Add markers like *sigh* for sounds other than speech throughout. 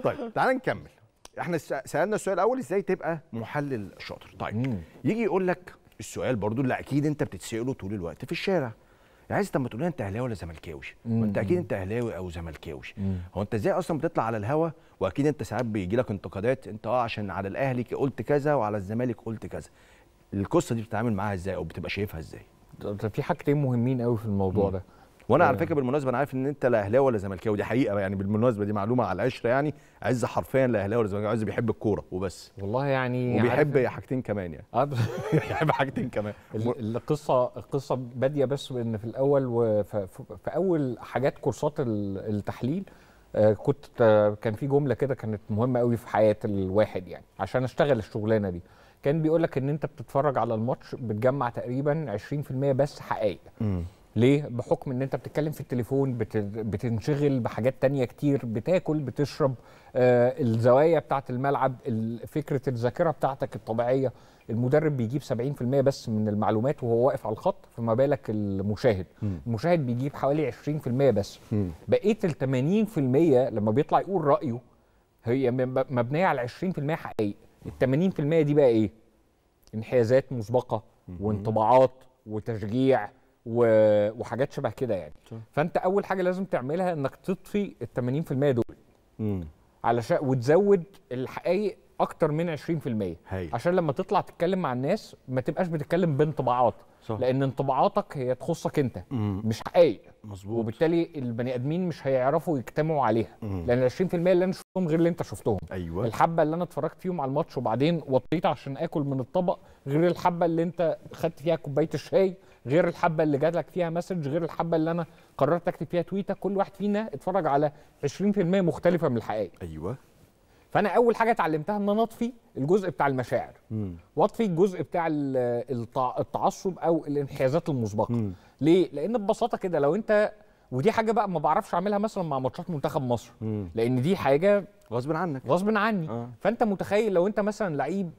طيب تعال نكمل احنا سالنا السؤال الاول ازاي تبقى محلل شاطر طيب مم. يجي يقول لك السؤال برضو اللي اكيد انت بتتساله طول الوقت في الشارع يعني عايز طب ما تقول انت اهلاوي ولا زملكاوي ما انت اكيد انت اهلاوي او زملكاوي هو انت ازاي اصلا بتطلع على الهوا واكيد انت ساعات بيجي لك انتقادات انت اه عشان على الاهلي قلت كذا وعلى الزمالك قلت كذا القصه دي بتتعامل معاها ازاي او بتبقى شايفها ازاي في حاجتين مهمين قوي في الموضوع مم. ده وانا على آه. فكره بالمناسبه انا عارف ان انت لا اهلاوي ولا زملكاوي دي حقيقه يعني بالمناسبه دي معلومه على العشره يعني عز حرفيا لا اهلاوي ولا زملكاوي عز بيحب الكوره وبس والله يعني وبيحب حاجتين كمان يعني آه. *laughs* بيحب حاجتين كمان القصه القصه باديه بس ان في الاول في اول حاجات كورسات التحليل آه، كنت كان في جمله كده كانت مهمه قوي في حياه الواحد يعني عشان اشتغل الشغلانه دي كان بيقول لك ان انت بتتفرج على الماتش بتجمع تقريبا 20% بس حقائق ليه؟ بحكم ان انت بتتكلم في التليفون بتنشغل بحاجات تانية كتير بتاكل بتشرب آه الزوايا بتاعة الملعب فكرة الذاكرة بتاعتك الطبيعية المدرب بيجيب 70% بس من المعلومات وهو واقف على الخط فما بالك المشاهد م. المشاهد بيجيب حوالي 20% بس بقيت بقية ال 80% لما بيطلع يقول رأيه هي مبنية على 20% حقائق ال 80% دي بقى ايه؟ انحيازات مسبقة وانطباعات وتشجيع وحاجات شبه كده يعني طيب. فانت اول حاجه لازم تعملها انك تطفي ال 80% دول امم علشان وتزود الحقائق اكتر من 20% هي. عشان لما تطلع تتكلم مع الناس ما تبقاش بتتكلم بانطباعات صح. لان انطباعاتك هي تخصك انت مم. مش حقائق مظبوط وبالتالي البني ادمين مش هيعرفوا يجتمعوا عليها مم. لان ال 20% اللي انا شفتهم غير اللي انت شفتهم ايوه الحبه اللي انا اتفرجت فيهم على الماتش وبعدين وطيت عشان اكل من الطبق غير الحبه اللي انت خدت فيها كوبايه الشاي غير الحبه اللي جات لك فيها مسج غير الحبه اللي انا قررت اكتب فيها تويته كل واحد فينا اتفرج على 20% مختلفه من الحقائق ايوه فانا اول حاجه اتعلمتها ان انا اطفي الجزء بتاع المشاعر واطفي الجزء بتاع التعصب او الانحيازات المسبقه مم. ليه لان ببساطه كده لو انت ودي حاجه بقى ما بعرفش اعملها مثلا مع ماتشات منتخب مصر مم. لان دي حاجه غصب عنك غصب عني آه. فانت متخيل لو انت مثلا لعيب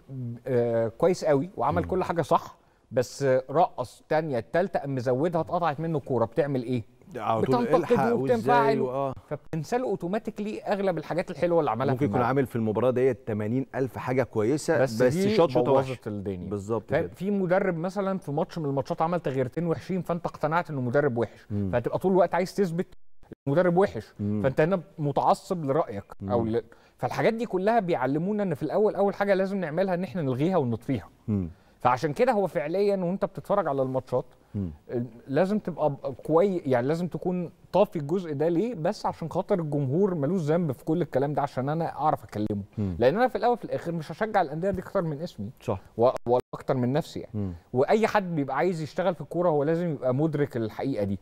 آه كويس قوي وعمل مم. كل حاجه صح بس رقص تانية التالتة قام مزودها اتقطعت منه الكوره بتعمل ايه؟ بتنتقد إيه وبتنفعل آه. فبتنسال اوتوماتيكلي اغلب الحاجات الحلوه اللي عملها ممكن يكون عامل في المباراه ديت 80000 حاجه كويسه بس, بس شوط شوط واحد الدنيا بالظبط في مدرب مثلا في ماتش من الماتشات عمل تغييرتين وحشين فانت اقتنعت انه مدرب وحش فهتبقى طول الوقت عايز تثبت مدرب وحش مم. فانت هنا متعصب لرايك مم. او ل... فالحاجات دي كلها بيعلمونا ان في الاول اول حاجه لازم نعملها ان احنا نلغيها ونطفيها مم. فعشان كده هو فعليا وانت بتتفرج على الماتشات لازم تبقى كويس يعني لازم تكون طافي الجزء ده ليه بس عشان خاطر الجمهور ملوش ذنب في كل الكلام ده عشان انا اعرف اكلمه مم. لان انا في الاول في الاخر مش هشجع الانديه دي اكتر من اسمي صح واكتر من نفسي يعني مم. واي حد بيبقى عايز يشتغل في الكوره هو لازم يبقى مدرك الحقيقه دي